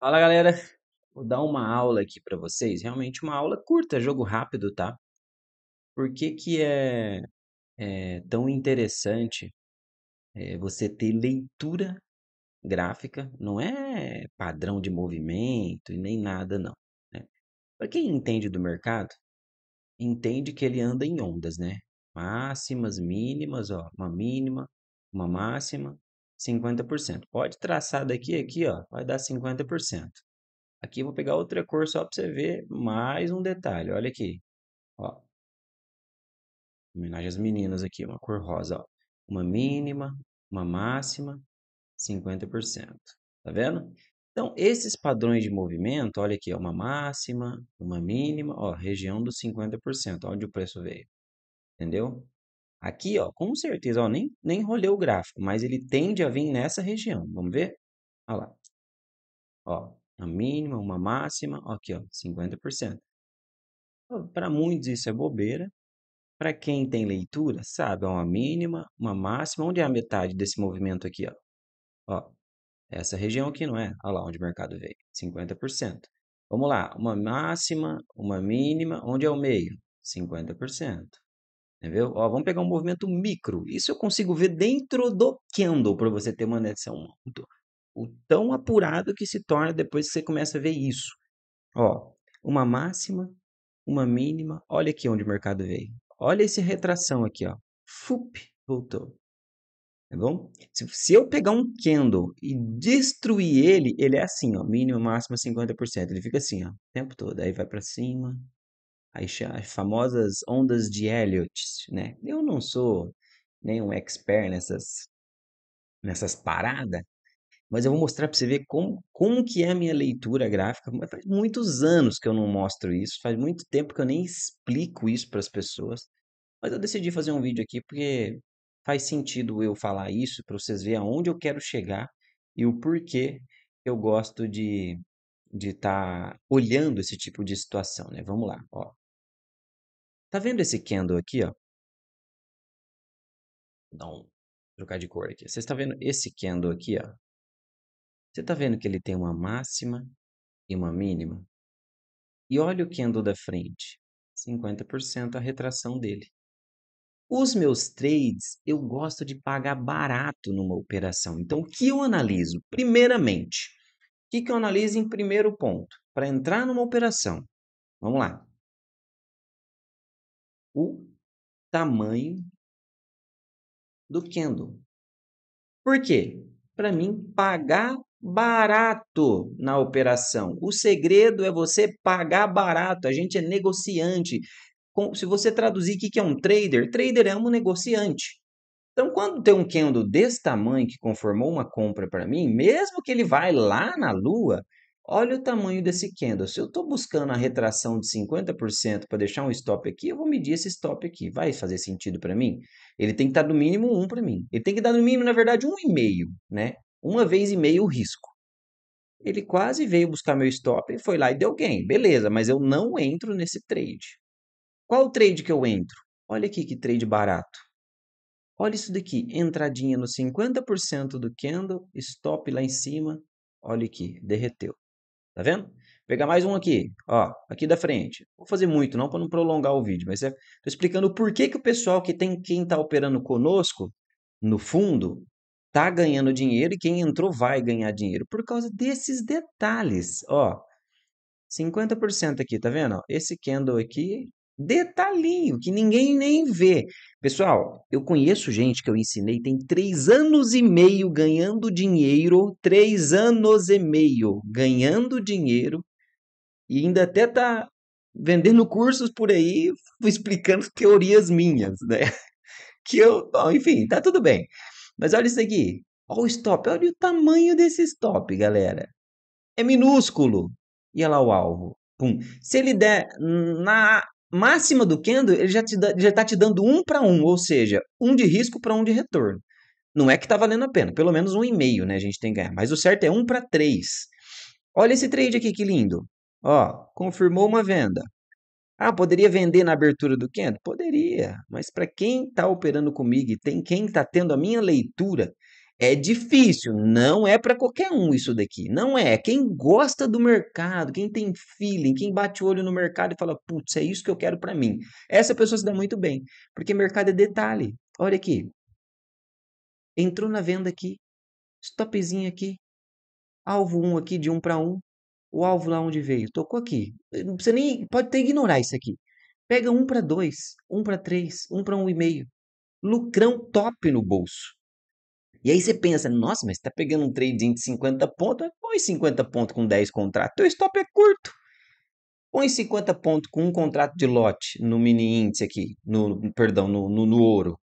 Fala galera, vou dar uma aula aqui para vocês, realmente uma aula curta, jogo rápido, tá? Por que que é, é tão interessante é, você ter leitura gráfica? Não é padrão de movimento e nem nada não. Né? Para quem entende do mercado, entende que ele anda em ondas, né? Máximas, mínimas, ó, uma mínima, uma máxima 50%. Pode traçar daqui aqui, ó, vai dar 50%. Aqui eu vou pegar outra cor só para você ver mais um detalhe. Olha aqui. Ó. Homenagem às meninas aqui, uma cor rosa, ó. Uma mínima, uma máxima, 50%. Tá vendo? Então, esses padrões de movimento, olha aqui, uma máxima, uma mínima, ó, região dos 50%, onde o preço veio. Entendeu? Aqui, ó, com certeza, ó, nem, nem rolhou o gráfico, mas ele tende a vir nessa região. Vamos ver? Olha lá. Ó, a mínima, uma máxima, ó, aqui, ó, 50%. Para muitos isso é bobeira. Para quem tem leitura, sabe, ó, uma mínima, uma máxima. Onde é a metade desse movimento aqui? Ó? Ó, essa região aqui, não é? Olha lá onde o mercado veio, 50%. Vamos lá, uma máxima, uma mínima, onde é o meio? 50%. Entendeu? Ó, vamos pegar um movimento micro. Isso eu consigo ver dentro do candle para você ter uma noção o tão apurado que se torna depois que você começa a ver isso. Ó, uma máxima, uma mínima. Olha aqui onde o mercado veio. Olha essa retração aqui, ó. Fup, voltou. Tá bom? Se, se eu pegar um candle e destruir ele, ele é assim, ó, mínimo, máximo 50%. Ele fica assim, ó, o tempo todo. Aí vai para cima, as, as famosas ondas de Elliot, né? Eu não sou nenhum expert nessas, nessas paradas, mas eu vou mostrar para você ver como, como que é a minha leitura gráfica. Mas faz muitos anos que eu não mostro isso, faz muito tempo que eu nem explico isso para as pessoas. Mas eu decidi fazer um vídeo aqui porque faz sentido eu falar isso para vocês verem aonde eu quero chegar e o porquê eu gosto de de estar tá olhando esse tipo de situação, né? Vamos lá, ó. Tá vendo esse candle aqui, ó? Vou dar um trocar de cor aqui. Você está vendo esse candle aqui, ó? Você está vendo que ele tem uma máxima e uma mínima? E olha o candle da frente, 50% a retração dele. Os meus trades, eu gosto de pagar barato numa operação. Então, o que eu analiso? Primeiramente, o que, que eu analiso em primeiro ponto? Para entrar numa operação, vamos lá o tamanho do candle. Por quê? Para mim pagar barato na operação. O segredo é você pagar barato. A gente é negociante. Se você traduzir o que é um trader, trader é um negociante. Então, quando tem um candle desse tamanho que conformou uma compra para mim, mesmo que ele vá lá na lua, Olha o tamanho desse candle. Se eu estou buscando a retração de 50% para deixar um stop aqui, eu vou medir esse stop aqui. Vai fazer sentido para mim? Ele tem que estar tá no mínimo 1 para mim. Ele tem que dar no mínimo, na verdade, 1,5, né? Uma vez e meio o risco. Ele quase veio buscar meu stop e foi lá e deu gain. Beleza, mas eu não entro nesse trade. Qual trade que eu entro? Olha aqui que trade barato. Olha isso daqui, entradinha no 50% do candle, stop lá em cima. Olha aqui, derreteu. Tá vendo? Vou pegar mais um aqui, ó, aqui da frente. Vou fazer muito não para não prolongar o vídeo, mas é, tô explicando por que, que o pessoal que tem quem está operando conosco no fundo tá ganhando dinheiro e quem entrou vai ganhar dinheiro por causa desses detalhes, ó. 50% aqui, tá vendo? Esse candle aqui detalhinho que ninguém nem vê. Pessoal, eu conheço gente que eu ensinei tem três anos e meio ganhando dinheiro, três anos e meio ganhando dinheiro e ainda até tá vendendo cursos por aí explicando teorias minhas, né? Que eu, bom, enfim, tá tudo bem. Mas olha isso aqui, olha o stop, olha o tamanho desse stop, galera. É minúsculo. E olha lá o alvo. Pum. Se ele der na máxima do Kendo, ele já está te, tá te, dando um para um, ou seja, um de risco para um de retorno. Não é que está valendo a pena, pelo menos um e meio, né? A gente tem que ganhar. Mas o certo é um para três. Olha esse trade aqui, que lindo. Ó, confirmou uma venda. Ah, poderia vender na abertura do Kendo? Poderia, mas para quem está operando comigo e tem quem está tendo a minha leitura, é difícil, não é para qualquer um isso daqui. Não é, é. Quem gosta do mercado, quem tem feeling, quem bate o olho no mercado e fala, putz, é isso que eu quero para mim. Essa pessoa se dá muito bem, porque mercado é detalhe. Olha aqui. Entrou na venda aqui, stopzinho aqui, alvo 1 um aqui de 1 um para 1, um, o alvo lá onde veio, tocou aqui. Você nem, pode até ignorar isso aqui. Pega 1 para 2, 1 para 3, 1 para 1,5. Lucrão top no bolso. E aí você pensa, nossa, mas está pegando um trade de 50 pontos, põe 50 pontos com 10 contratos, teu stop é curto. Põe 50 pontos com um contrato de lote no mini índice aqui, no, perdão, no, no, no ouro.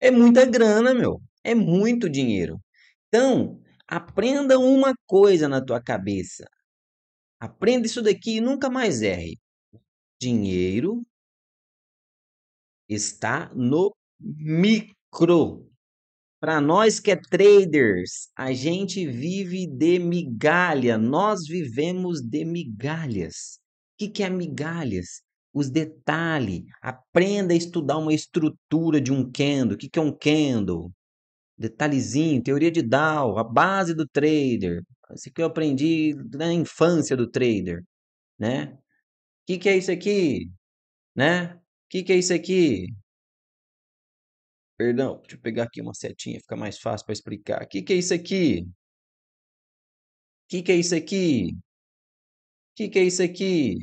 É muita grana, meu. É muito dinheiro. Então, aprenda uma coisa na tua cabeça. Aprenda isso daqui e nunca mais erre. Dinheiro está no micro para nós que é traders, a gente vive de migalha, nós vivemos de migalhas. O que, que é migalhas? Os detalhes. Aprenda a estudar uma estrutura de um candle. O que, que é um candle? Detalhezinho, teoria de Dow, a base do trader. Isso que eu aprendi na infância do trader, né? O que, que é isso aqui? Né? O que, que é isso aqui? Perdão, deixa eu pegar aqui uma setinha, fica mais fácil para explicar. O que, que é isso aqui? O que, que é isso aqui? O que, que é isso aqui?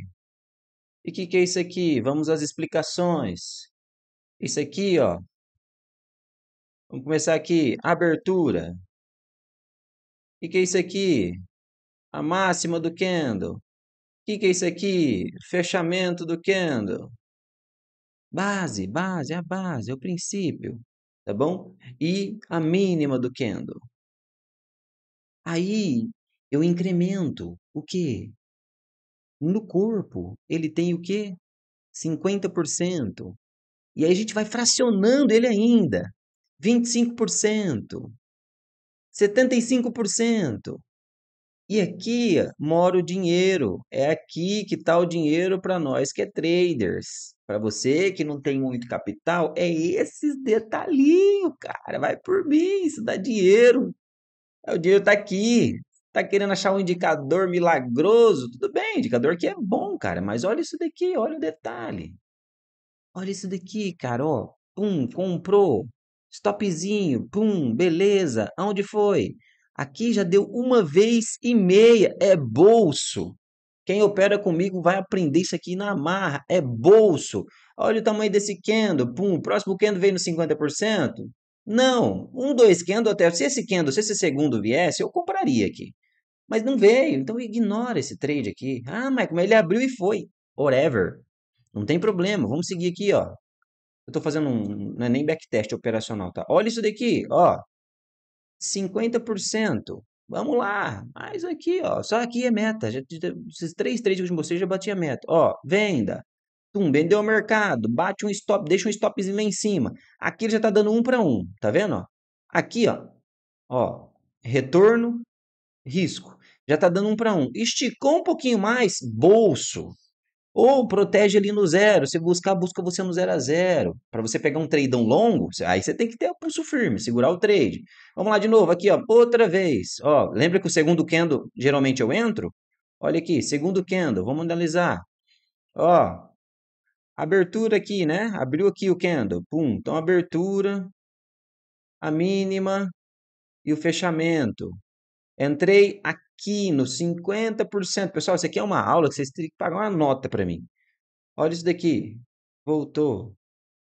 E o que, que é isso aqui? Vamos às explicações. Isso aqui, ó. Vamos começar aqui. Abertura. O que, que é isso aqui? A máxima do candle. O que, que é isso aqui? Fechamento do candle. Base, base, é a base, é o princípio, tá bom? E a mínima do Kendo. Aí eu incremento o quê? No corpo, ele tem o quê? 50%. E aí a gente vai fracionando ele ainda. 25%, 75%. E aqui mora o dinheiro. É aqui que está o dinheiro para nós que é traders. Para você que não tem muito capital, é esses detalhinhos, cara. Vai por mim, isso dá dinheiro. É, o dinheiro está aqui. Tá querendo achar um indicador milagroso? Tudo bem, indicador que é bom, cara, mas olha isso daqui, olha o detalhe. Olha isso daqui, cara, ó. Pum, comprou. Stopzinho, pum, beleza. Aonde foi? Aqui já deu uma vez e meia, é bolso. Quem opera comigo vai aprender isso aqui na marra, é bolso. Olha o tamanho desse candle, pum, o próximo candle veio no 50%. Não, um, dois candles até, se esse candle, se esse segundo viesse, eu compraria aqui. Mas não veio, então ignora esse trade aqui. Ah, Michael, mas ele abriu e foi. Whatever. Não tem problema, vamos seguir aqui, ó. Eu tô fazendo um, não é nem backtest operacional, tá? Olha isso daqui, ó. 50%. Vamos lá, mais aqui, ó, só aqui é meta. Já, já, esses três trades com vocês já bati a meta. Ó, venda. Tum, vendeu o mercado, bate um stop, deixa um stopzinho lá em cima. Aqui ele já tá dando um para um, tá vendo? Ó? Aqui, ó, ó, retorno, risco. Já tá dando um para um. Esticou um pouquinho mais, bolso. Ou protege ali no zero. Se buscar, busca você no zero a zero. Para você pegar um tradeão longo, aí você tem que ter o pulso firme, segurar o trade. Vamos lá de novo, aqui, ó, outra vez. Ó, lembra que o segundo candle, geralmente eu entro? Olha aqui, segundo candle, vamos analisar. Ó, abertura aqui, né? Abriu aqui o candle. Pum, então abertura, a mínima e o fechamento. Entrei a quino, 50%. Pessoal, isso aqui é uma aula que vocês têm que pagar uma nota para mim. Olha isso daqui. Voltou.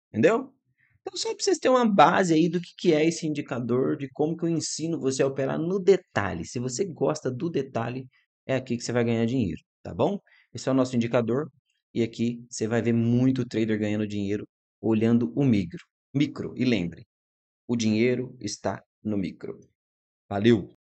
Entendeu? Então, só para vocês terem uma base aí do que, que é esse indicador, de como que eu ensino você a operar no detalhe. Se você gosta do detalhe, é aqui que você vai ganhar dinheiro, tá bom? Esse é o nosso indicador. E aqui você vai ver muito trader ganhando dinheiro olhando o micro. Micro. E lembre, o dinheiro está no micro. Valeu!